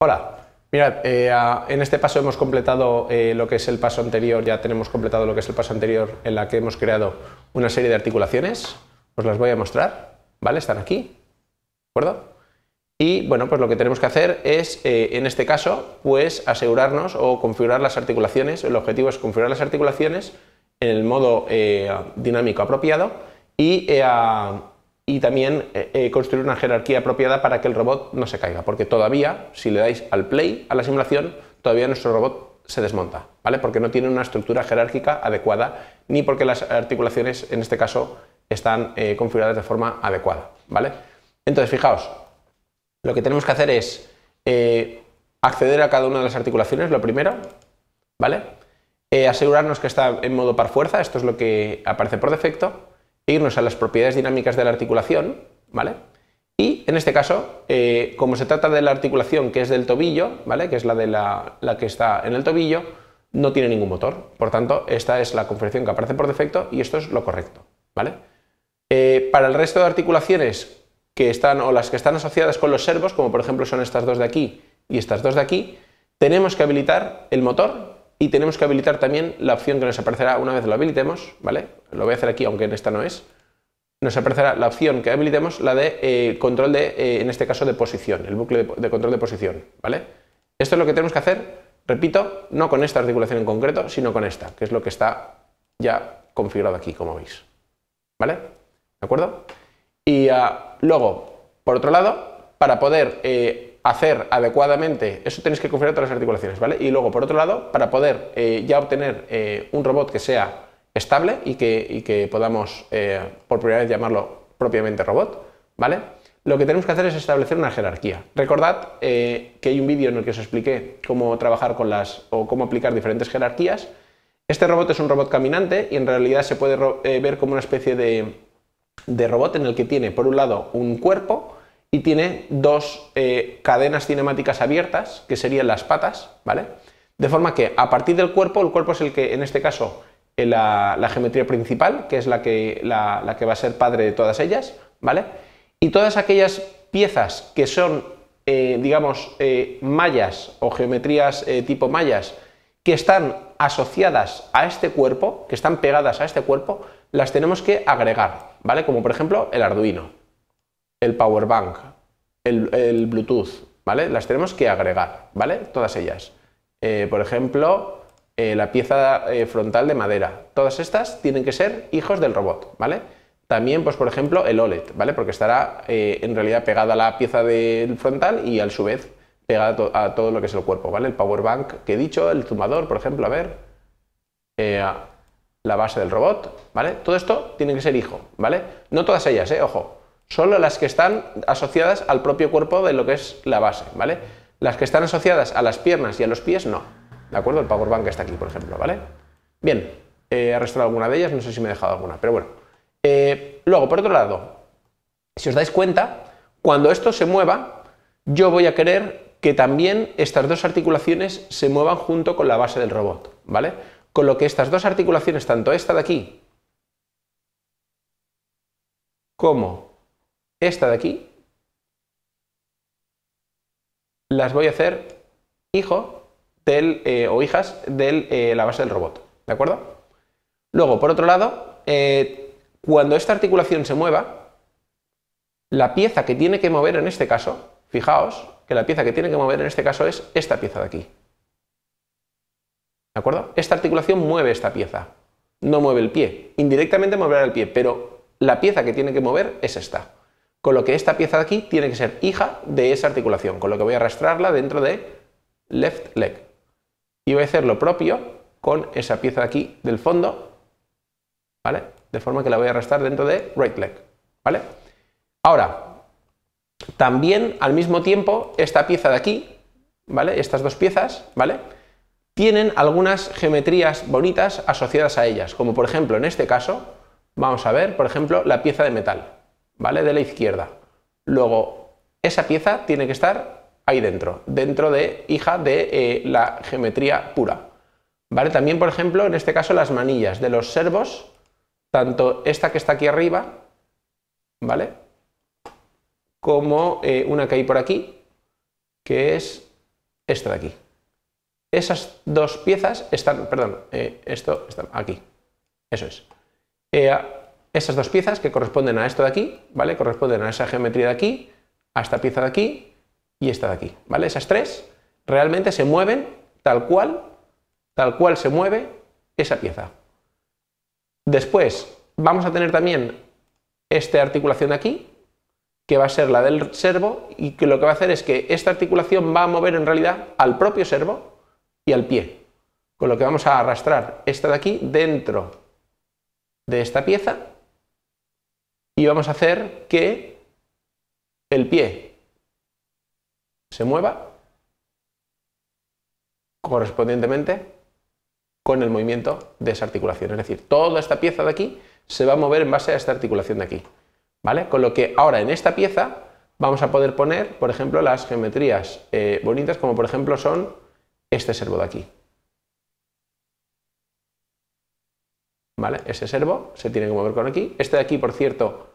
Hola. Mirad, eh, en este paso hemos completado eh, lo que es el paso anterior, ya tenemos completado lo que es el paso anterior en la que hemos creado una serie de articulaciones. Os las voy a mostrar, ¿vale? Están aquí, ¿de acuerdo? Y bueno, pues lo que tenemos que hacer es, eh, en este caso, pues asegurarnos o configurar las articulaciones. El objetivo es configurar las articulaciones en el modo dinámico apropiado y a, y también eh, eh, construir una jerarquía apropiada para que el robot no se caiga, porque todavía, si le dais al play, a la simulación, todavía nuestro robot se desmonta, ¿vale? Porque no tiene una estructura jerárquica adecuada, ni porque las articulaciones, en este caso, están eh, configuradas de forma adecuada, ¿vale? Entonces, fijaos, lo que tenemos que hacer es acceder a cada una de las articulaciones, lo primero, ¿vale? asegurarnos que está en modo par fuerza, esto es lo que aparece por defecto, irnos a las propiedades dinámicas de la articulación, ¿vale? Y en este caso, eh, como se trata de la articulación que es del tobillo, ¿vale? Que es la, de la, que está en el tobillo, no tiene ningún motor. Por tanto, esta es la configuración que aparece por defecto y esto es lo correcto, ¿vale? Eh, para el resto de articulaciones que están o las que están asociadas con los servos, como por ejemplo son estas dos de aquí y estas dos de aquí, tenemos que habilitar el motor y tenemos que habilitar también la opción que nos aparecerá una vez lo habilitemos, ¿vale? Lo voy a hacer aquí, aunque en esta no es. Nos aparecerá la opción que habilitemos, la de eh, control de, eh, en este caso, de posición, el bucle de, control de posición, ¿vale? Esto es lo que tenemos que hacer, repito, no con esta articulación en concreto, sino con esta, que es lo que está ya configurado aquí, como veis, ¿vale? ¿De acuerdo? Y ah, luego, por otro lado, para poder eh, hacer adecuadamente, eso tenéis que configurar todas las articulaciones, ¿vale? Y luego, por otro lado, para poder eh, ya obtener eh, un robot que sea estable y que, que podamos eh, por primera vez llamarlo propiamente robot, ¿vale? Lo que tenemos que hacer es establecer una jerarquía. Recordad que hay un vídeo en el que os expliqué cómo trabajar con las o cómo aplicar diferentes jerarquías. Este robot es un robot caminante y en realidad se puede ver como una especie de, de robot en el que tiene por un lado un cuerpo, y tiene dos eh, cadenas cinemáticas abiertas, que serían las patas, ¿vale? De forma que a partir del cuerpo, el cuerpo es el que, en este caso, eh, la, la geometría principal, que es la que, la, que va a ser padre de todas ellas, ¿vale? Y todas aquellas piezas que son, eh, digamos, mallas o geometrías tipo mallas que están asociadas a este cuerpo, que están pegadas a este cuerpo, las tenemos que agregar, ¿vale? Como por ejemplo el Arduino el power bank, el, Bluetooth, ¿vale? Las tenemos que agregar, ¿vale? Todas ellas. Eh, por ejemplo, eh, la pieza eh, frontal de madera. Todas estas tienen que ser hijos del robot, ¿vale? También, pues, por ejemplo, el OLED, ¿vale? Porque estará en realidad pegada a la pieza del frontal y a su vez pegada a todo lo que es el cuerpo, ¿vale? El power bank que he dicho, el zumbador, por ejemplo, a ver, la base del robot, ¿vale? Todo esto tiene que ser hijo, ¿vale? No todas ellas, Ojo, solo las que están asociadas al propio cuerpo de lo que es la base, ¿vale? Las que están asociadas a las piernas y a los pies, no. ¿De acuerdo? El power bank está aquí, por ejemplo, ¿vale? Bien, he arrastrado alguna de ellas, no sé si me he dejado alguna, pero bueno. Eh, luego, por otro lado, si os dais cuenta, cuando esto se mueva, yo voy a querer que también estas dos articulaciones se muevan junto con la base del robot, ¿vale? Con lo que estas dos articulaciones, tanto esta de aquí como esta de aquí, las voy a hacer hijo eh, o hijas de eh, la base del robot. ¿De acuerdo? Luego, por otro lado, eh, cuando esta articulación se mueva, la pieza que tiene que mover en este caso, fijaos que la pieza que tiene que mover en este caso es esta pieza de aquí. ¿De acuerdo? Esta articulación mueve esta pieza, no mueve el pie. Indirectamente moverá el pie, pero la pieza que tiene que mover es esta. Con lo que esta pieza de aquí tiene que ser hija de esa articulación, con lo que voy a arrastrarla dentro de left leg. Y voy a hacer lo propio con esa pieza de aquí del fondo, ¿vale? De forma que la voy a arrastrar dentro de right leg, ¿vale? Ahora, también al mismo tiempo, esta pieza de aquí, ¿vale? Estas dos piezas, ¿vale? Tienen algunas geometrías bonitas asociadas a ellas, como por ejemplo en este caso, vamos a ver, por ejemplo, la pieza de metal, ¿vale? De la izquierda. Luego, esa pieza tiene que estar ahí dentro, dentro de hija de eh, la geometría pura. ¿Vale? También, por ejemplo, en este caso, las manillas de los servos, tanto esta que está aquí arriba, ¿vale? Como eh, una que hay por aquí, que es esta de aquí. Esas dos piezas están, perdón, eh, esto está aquí. Eso es esas dos piezas que corresponden a esto de aquí, ¿vale? Corresponden a esa geometría de aquí, a esta pieza de aquí y esta de aquí, ¿vale? Esas tres realmente se mueven tal cual, tal cual se mueve esa pieza. Después vamos a tener también esta articulación de aquí, que va a ser la del servo, y que lo que va a hacer es que esta articulación va a mover en realidad al propio servo y al pie, con lo que vamos a arrastrar esta de aquí dentro de esta pieza y vamos a hacer que el pie se mueva correspondientemente con el movimiento de esa articulación. Es decir, toda esta pieza de aquí se va a mover en base a esta articulación de aquí. ¿Vale? Con lo que ahora en esta pieza vamos a poder poner, por ejemplo, las geometrías eh, bonitas, como por ejemplo son este servo de aquí. ¿Vale? Ese servo se tiene que mover con aquí. Este de aquí, por cierto,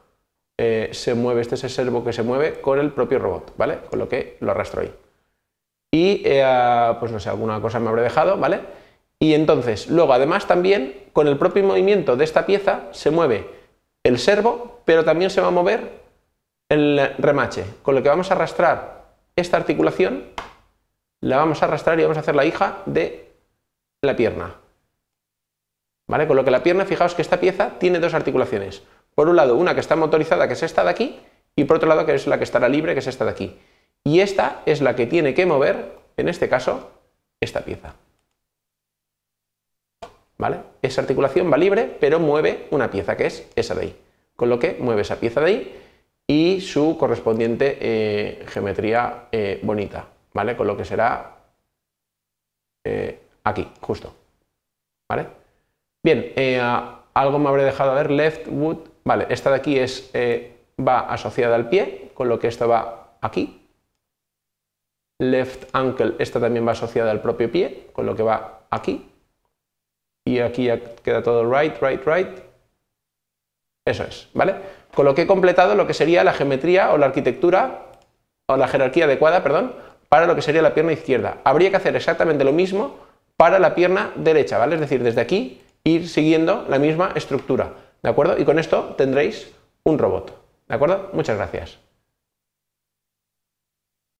eh, se mueve, este es el servo que se mueve con el propio robot, ¿vale? Con lo que lo arrastro ahí. Y, eh, pues no sé, alguna cosa me habré dejado, ¿vale? Y entonces, luego además también, con el propio movimiento de esta pieza, se mueve el servo, pero también se va a mover el remache, con lo que vamos a arrastrar esta articulación, la vamos a arrastrar y vamos a hacer la hija de la pierna. ¿Vale? Con lo que la pierna, fijaos que esta pieza tiene dos articulaciones. Por un lado, una que está motorizada, que es esta de aquí, y por otro lado, que es la que estará libre, que es esta de aquí. Y esta es la que tiene que mover, en este caso, esta pieza. ¿Vale? Esa articulación va libre, pero mueve una pieza, que es esa de ahí. Con lo que mueve esa pieza de ahí y su correspondiente eh, geometría eh, bonita, ¿vale? Con lo que será eh, aquí, justo. ¿Vale? Bien, algo me habré dejado a ver, left, wood, Vale, esta de aquí eh, va asociada al pie, con lo que esta va aquí. Left ankle, esta también va asociada al propio pie, con lo que va aquí. Y aquí queda todo right, right, right. Eso es, ¿vale? Con lo que he completado lo que sería la geometría o la arquitectura, o la jerarquía adecuada, perdón, para lo que sería la pierna izquierda. Habría que hacer exactamente lo mismo para la pierna derecha, ¿vale? Es decir, desde aquí ir siguiendo la misma estructura. ¿De acuerdo? Y con esto tendréis un robot. ¿De acuerdo? Muchas gracias.